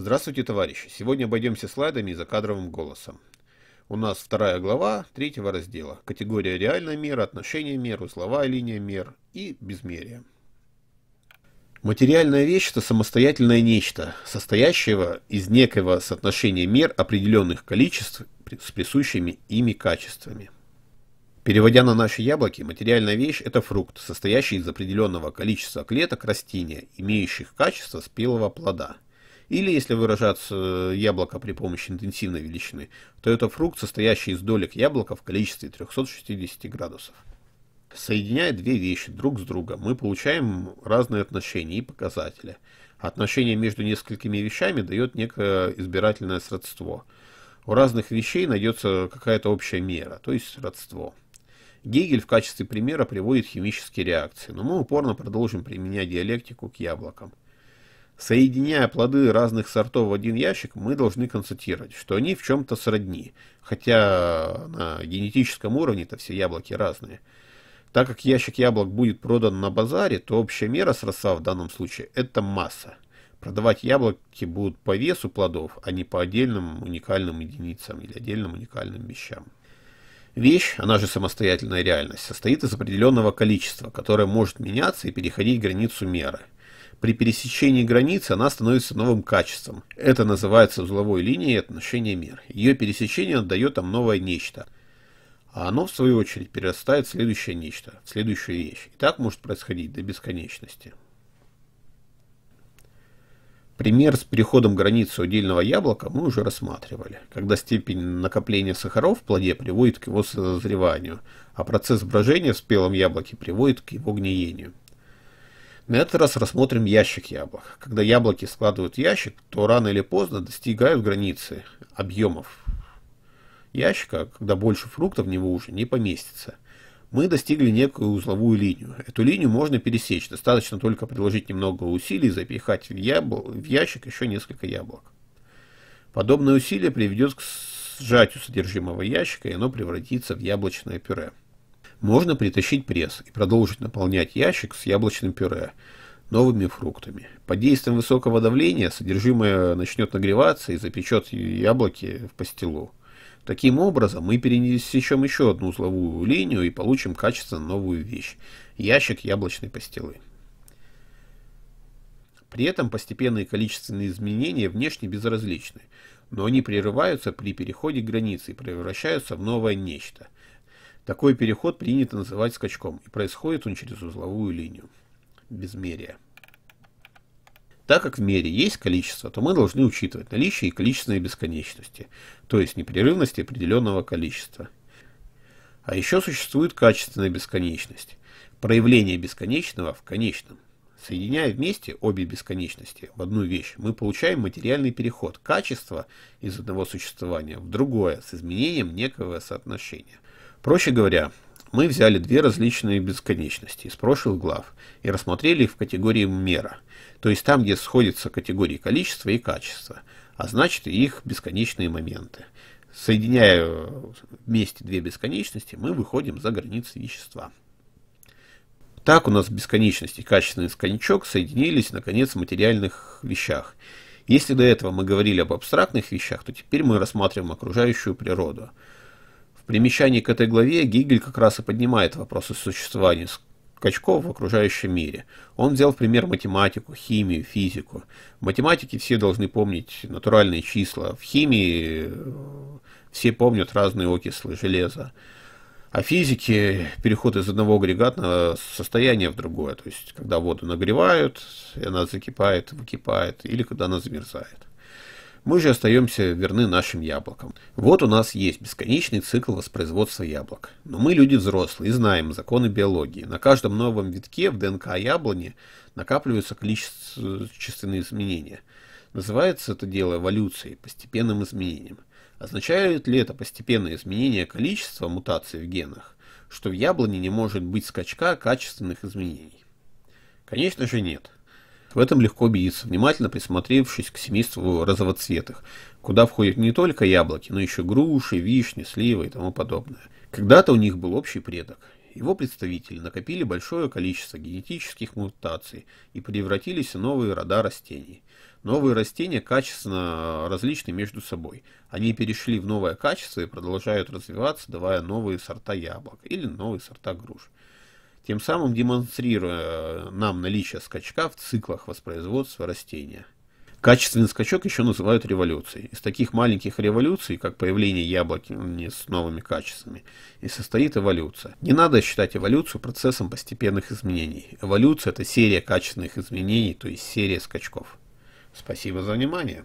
Здравствуйте, товарищи! Сегодня обойдемся слайдами и закадровым голосом. У нас вторая глава третьего раздела. Категория реальной меры, отношения мер, узловая линия мер и безмерие. Материальная вещь – это самостоятельное нечто, состоящего из некого соотношения мер определенных количеств с присущими ими качествами. Переводя на наши яблоки, материальная вещь – это фрукт, состоящий из определенного количества клеток растения, имеющих качество спелого плода – или, если выражаться э, яблоко при помощи интенсивной величины, то это фрукт, состоящий из долек яблока в количестве 360 градусов. Соединяя две вещи друг с другом, мы получаем разные отношения и показатели. Отношение между несколькими вещами дает некое избирательное сродство. У разных вещей найдется какая-то общая мера, то есть сродство. Гегель в качестве примера приводит химические реакции, но мы упорно продолжим применять диалектику к яблокам. Соединяя плоды разных сортов в один ящик, мы должны констатировать, что они в чем-то сродни, хотя на генетическом уровне-то все яблоки разные. Так как ящик яблок будет продан на базаре, то общая мера с в данном случае – это масса. Продавать яблоки будут по весу плодов, а не по отдельным уникальным единицам или отдельным уникальным вещам. Вещь, она же самостоятельная реальность, состоит из определенного количества, которое может меняться и переходить границу меры – при пересечении границы она становится новым качеством. Это называется узловой линией отношения мир. Ее пересечение отдает нам новое нечто. А оно, в свою очередь, перерастает в следующее нечто, в следующую вещь. И так может происходить до бесконечности. Пример с переходом границы удельного яблока мы уже рассматривали, когда степень накопления сахаров в плоде приводит к его созреванию, а процесс брожения в спелом яблоке приводит к его гниению. На этот раз рассмотрим ящик яблок. Когда яблоки складывают ящик, то рано или поздно достигают границы объемов ящика, когда больше фруктов в него уже не поместится. Мы достигли некую узловую линию. Эту линию можно пересечь, достаточно только приложить немного усилий, и запихать в, ябл... в ящик еще несколько яблок. Подобное усилие приведет к сжатию содержимого ящика, и оно превратится в яблочное пюре. Можно притащить пресс и продолжить наполнять ящик с яблочным пюре, новыми фруктами. Под действием высокого давления содержимое начнет нагреваться и запечет яблоки в пастилу. Таким образом, мы пересечем еще одну узловую линию и получим качественно новую вещь – ящик яблочной пастилы. При этом постепенные количественные изменения внешне безразличны, но они прерываются при переходе границы и превращаются в новое нечто – такой переход принято называть скачком, и происходит он через узловую линию. Безмерие. Так как в мере есть количество, то мы должны учитывать наличие и количественной бесконечности, то есть непрерывности определенного количества. А еще существует качественная бесконечность, проявление бесконечного в конечном. Соединяя вместе обе бесконечности в одну вещь, мы получаем материальный переход качества из одного существования в другое с изменением некого соотношения. Проще говоря, мы взяли две различные бесконечности из прошлых глав и рассмотрели их в категории мера, то есть там, где сходятся категории количества и качества, а значит и их бесконечные моменты. Соединяя вместе две бесконечности, мы выходим за границы вещества. Так у нас бесконечность и качественный сконячок соединились, наконец, в материальных вещах. Если до этого мы говорили об абстрактных вещах, то теперь мы рассматриваем окружающую природу – примечании к этой главе Гигель как раз и поднимает вопросы существования скачков в окружающем мире. Он взял в пример математику, химию, физику. В математике все должны помнить натуральные числа, в химии э, все помнят разные окислы железа. А физике переход из одного агрегатного состояния в другое, то есть когда воду нагревают, и она закипает, выкипает, или когда она замерзает. Мы же остаемся верны нашим яблокам. Вот у нас есть бесконечный цикл воспроизводства яблок. Но мы люди взрослые и знаем законы биологии. На каждом новом витке в ДНК яблони накапливаются количественные изменения. Называется это дело эволюцией, постепенным изменением. Означает ли это постепенное изменение количества мутаций в генах, что в яблоне не может быть скачка качественных изменений? Конечно же нет. В этом легко убедиться, внимательно присмотревшись к семейству розовоцветых, куда входят не только яблоки, но еще груши, вишни, сливы и тому подобное. Когда-то у них был общий предок. Его представители накопили большое количество генетических мутаций и превратились в новые рода растений. Новые растения качественно различны между собой. Они перешли в новое качество и продолжают развиваться, давая новые сорта яблок или новые сорта груш тем самым демонстрируя э, нам наличие скачка в циклах воспроизводства растения. Качественный скачок еще называют революцией. Из таких маленьких революций, как появление яблоки с новыми качествами, и состоит эволюция. Не надо считать эволюцию процессом постепенных изменений. Эволюция – это серия качественных изменений, то есть серия скачков. Спасибо за внимание.